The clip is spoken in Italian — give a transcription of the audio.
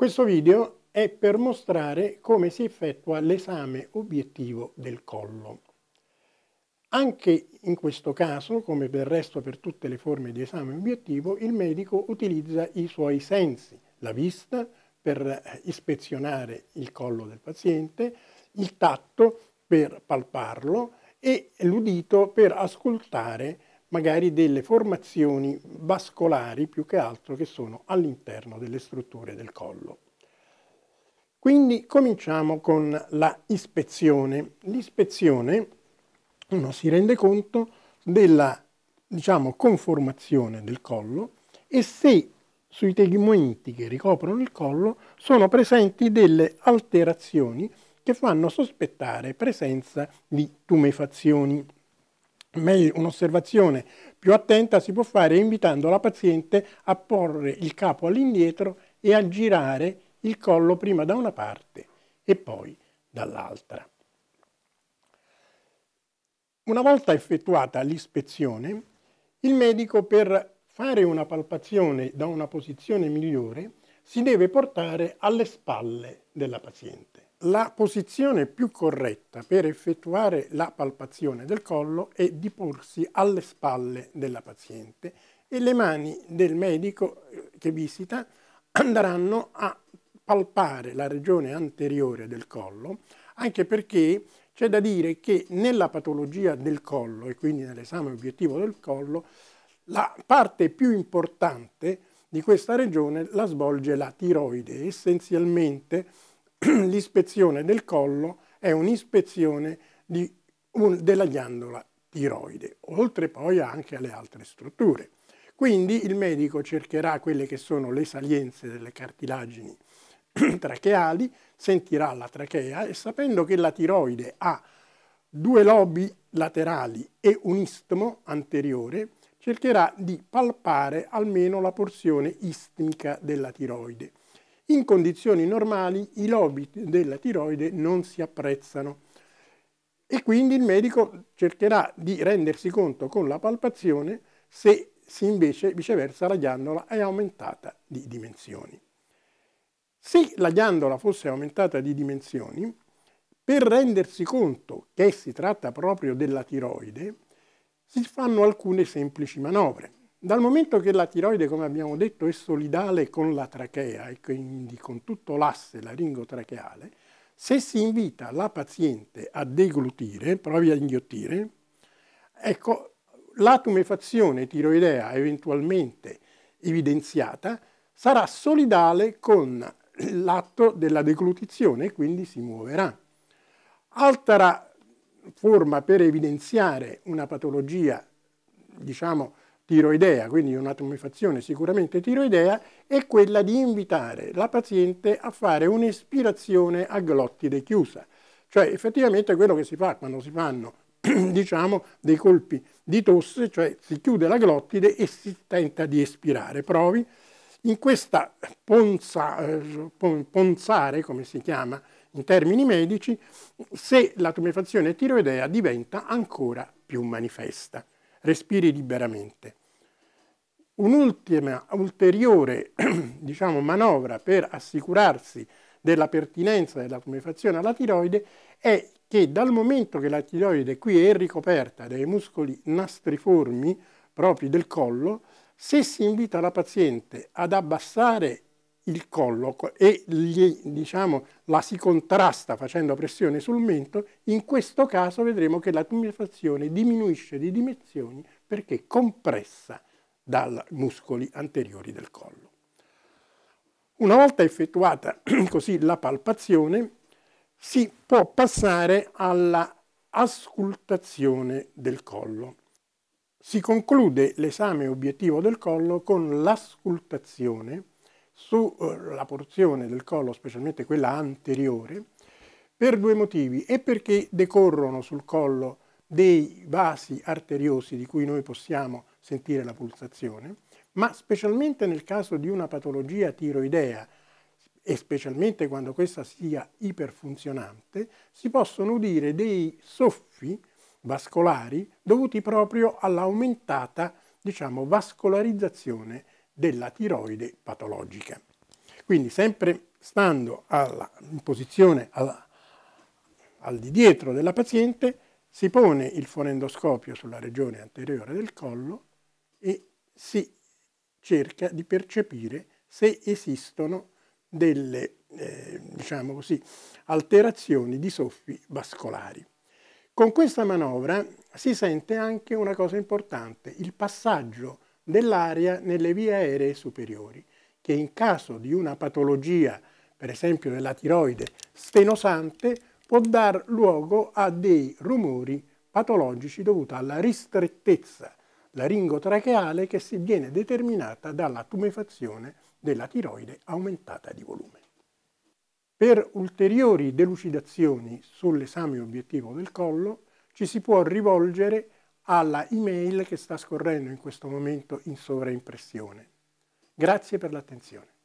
Questo video è per mostrare come si effettua l'esame obiettivo del collo. Anche in questo caso, come del resto per tutte le forme di esame obiettivo, il medico utilizza i suoi sensi, la vista per eh, ispezionare il collo del paziente, il tatto per palparlo e l'udito per ascoltare magari delle formazioni vascolari più che altro che sono all'interno delle strutture del collo. Quindi cominciamo con la ispezione. L'ispezione uno si rende conto della diciamo, conformazione del collo e se sui tegumenti che ricoprono il collo sono presenti delle alterazioni che fanno sospettare presenza di tumefazioni Meglio un'osservazione più attenta si può fare invitando la paziente a porre il capo all'indietro e a girare il collo prima da una parte e poi dall'altra. Una volta effettuata l'ispezione, il medico per fare una palpazione da una posizione migliore si deve portare alle spalle della paziente. La posizione più corretta per effettuare la palpazione del collo è di porsi alle spalle della paziente e le mani del medico eh, che visita andranno a palpare la regione anteriore del collo, anche perché c'è da dire che nella patologia del collo e quindi nell'esame obiettivo del collo, la parte più importante di questa regione la svolge la tiroide, essenzialmente l'ispezione del collo è un'ispezione un, della ghiandola tiroide, oltre poi anche alle altre strutture. Quindi il medico cercherà quelle che sono le salienze delle cartilagini tracheali, sentirà la trachea e sapendo che la tiroide ha due lobi laterali e un istmo anteriore, cercherà di palpare almeno la porzione istmica della tiroide in condizioni normali i lobi della tiroide non si apprezzano e quindi il medico cercherà di rendersi conto con la palpazione se invece viceversa la ghiandola è aumentata di dimensioni. Se la ghiandola fosse aumentata di dimensioni, per rendersi conto che si tratta proprio della tiroide, si fanno alcune semplici manovre. Dal momento che la tiroide, come abbiamo detto, è solidale con la trachea e quindi con tutto l'asse laringotracheale, se si invita la paziente a deglutire, provi a inghiottire, ecco, la tumefazione tiroidea eventualmente evidenziata sarà solidale con l'atto della deglutizione e quindi si muoverà. Altra forma per evidenziare una patologia, diciamo, tiroidea, quindi un'atomifazione sicuramente tiroidea, è quella di invitare la paziente a fare un'espirazione a glottide chiusa. Cioè effettivamente è quello che si fa quando si fanno diciamo, dei colpi di tosse, cioè si chiude la glottide e si tenta di espirare. Provi. In questa ponza, eh, ponzare, come si chiama in termini medici, se l'atomifazione tiroidea diventa ancora più manifesta. Respiri liberamente. Un'ultima, ulteriore diciamo, manovra per assicurarsi della pertinenza della tumefazione alla tiroide è che dal momento che la tiroide qui è ricoperta dai muscoli nastriformi propri del collo, se si invita la paziente ad abbassare il collo e gli, diciamo, la si contrasta facendo pressione sul mento, in questo caso vedremo che la tumefazione diminuisce di dimensioni perché compressa dai muscoli anteriori del collo. Una volta effettuata così la palpazione, si può passare alla ascultazione del collo. Si conclude l'esame obiettivo del collo con l'ascultazione sulla eh, porzione del collo, specialmente quella anteriore, per due motivi e perché decorrono sul collo dei vasi arteriosi di cui noi possiamo sentire la pulsazione, ma specialmente nel caso di una patologia tiroidea e specialmente quando questa sia iperfunzionante, si possono udire dei soffi vascolari dovuti proprio all'aumentata diciamo, vascolarizzazione della tiroide patologica. Quindi sempre stando alla posizione alla, al di dietro della paziente, si pone il fonendoscopio sulla regione anteriore del collo e si cerca di percepire se esistono delle eh, diciamo così, alterazioni di soffi vascolari. Con questa manovra si sente anche una cosa importante, il passaggio dell'aria nelle vie aeree superiori, che in caso di una patologia, per esempio della tiroide stenosante, può dar luogo a dei rumori patologici dovuti alla ristrettezza laringotracheale che si viene determinata dalla tumefazione della tiroide aumentata di volume. Per ulteriori delucidazioni sull'esame obiettivo del collo ci si può rivolgere alla email che sta scorrendo in questo momento in sovraimpressione. Grazie per l'attenzione.